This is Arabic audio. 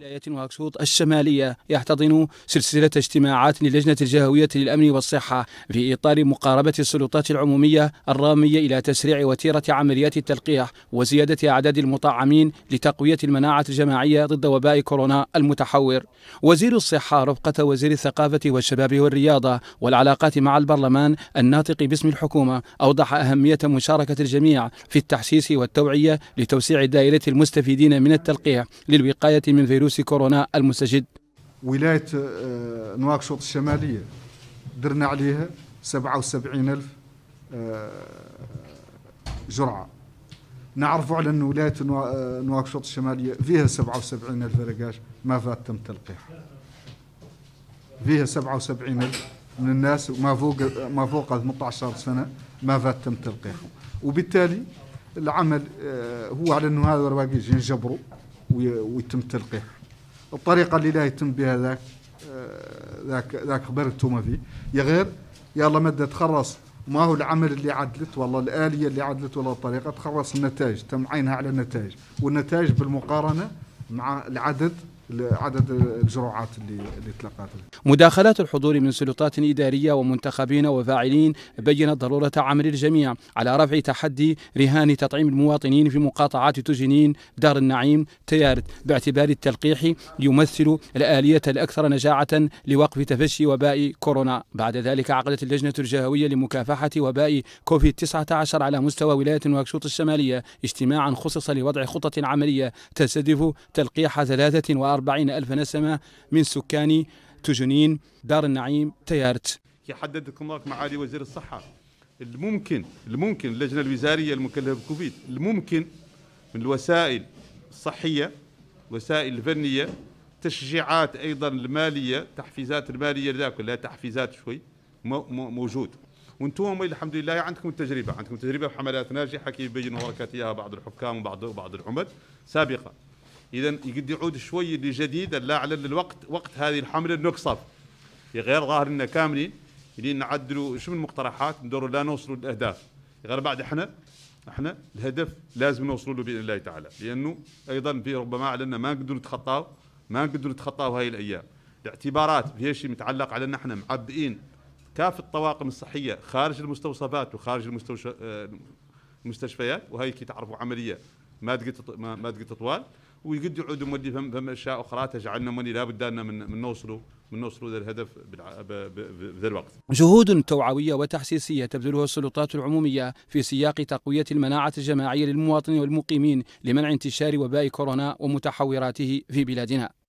ولاية واكسوط الشمالية يحتضن سلسلة اجتماعات للجنة الجهوية للأمن والصحة في إطار مقاربة السلطات العمومية الرامية إلى تسريع وتيرة عمليات التلقيح وزيادة أعداد المطعمين لتقوية المناعة الجماعية ضد وباء كورونا المتحور وزير الصحة رفقة وزير الثقافة والشباب والرياضة والعلاقات مع البرلمان الناطق باسم الحكومة أوضح أهمية مشاركة الجميع في التحسيس والتوعية لتوسيع دائرة المستفيدين من التلقيح للوقاية من فيروس فيروس كورونا المستجد ولاية آه، نواكشوط الشمالية درنا عليها 77 ألف آه، جرعة نعرفوا على أن ولاية آه، نواكشوط الشمالية فيها 77 ألف رقاش ما فات تم تلقيح فيها 77 ألف من الناس ما فوق ما فوق 18 سنة ما فات تم تلقيحهم وبالتالي العمل هو على أنه هذا الرواقي ينجبروا ويتم تلقيحهم الطريقه اللي لا يتم بها ذاك آه، ذاك ذاك خبر التومه فيه يا غير يلا مده تخرص ما هو العمل اللي عدلت والله الاليه اللي عدلت ولا الطريقه تخرص النتائج تم عينها على النتائج والنتائج بالمقارنه مع العدد عدد الجرعات اللي اللي تلقات مداخلات الحضور من سلطات اداريه ومنتخبين وفاعلين بينت ضروره عمل الجميع على رفع تحدي رهان تطعيم المواطنين في مقاطعات تجنين دار النعيم تيارت باعتبار التلقيح يمثل الاليه الاكثر نجاعه لوقف تفشي وباء كورونا بعد ذلك عقدت اللجنه الجهويه لمكافحه وباء كوفيد 19 على مستوى ولايه نواكشوط الشماليه اجتماعا خصص لوضع خطه عمليه تستهدف تلقيح ثلاثه 40 ألف نسمة من سكان تجنين دار النعيم تيارت يحددكم الله معالي وزير الصحة الممكن الممكن اللجنة الوزارية المكلفة بالكوفيد الممكن من الوسائل الصحية وسائل الفنية تشجيعات أيضا المالية تحفيزات المالية لذلك لا تحفيزات شوي موجود وانتم الحمد لله عندكم التجربه عندكم تجربه بحملات ناجحه كيف بينوا اياها بعض الحكام وبعض بعض العمد سابقه اذا قد يعود شوي لجديد لا على الوقت وقت هذه الحمله نقصف غير ظاهر انه كاملين اللي نعدلوا شو من مقترحات ندوروا لا نوصلوا للاهداف غير بعد احنا احنا الهدف لازم نوصلوا له باذن الله تعالى لانه ايضا في ربما اعلنا ما نقدروا نتخطاه ما نقدروا نتخطاه هاي الايام الاعتبارات في شيء متعلق على ان احنا معبئين كافة الطواقم الصحية خارج المستوصفات وخارج المستوش... آه، المستشفيات وهي كي تعرفوا عملية ما تقدر ما تقدر تطوال ويقد يعود مولي فم اشياء اخرى تجعلنا مولي لابد لنا من, من نوصله من نوصله للهدف بذا الوقت. جهود توعويه وتحسيسيه تبذلها السلطات العموميه في سياق تقويه المناعه الجماعيه للمواطنين والمقيمين لمنع انتشار وباء كورونا ومتحوراته في بلادنا.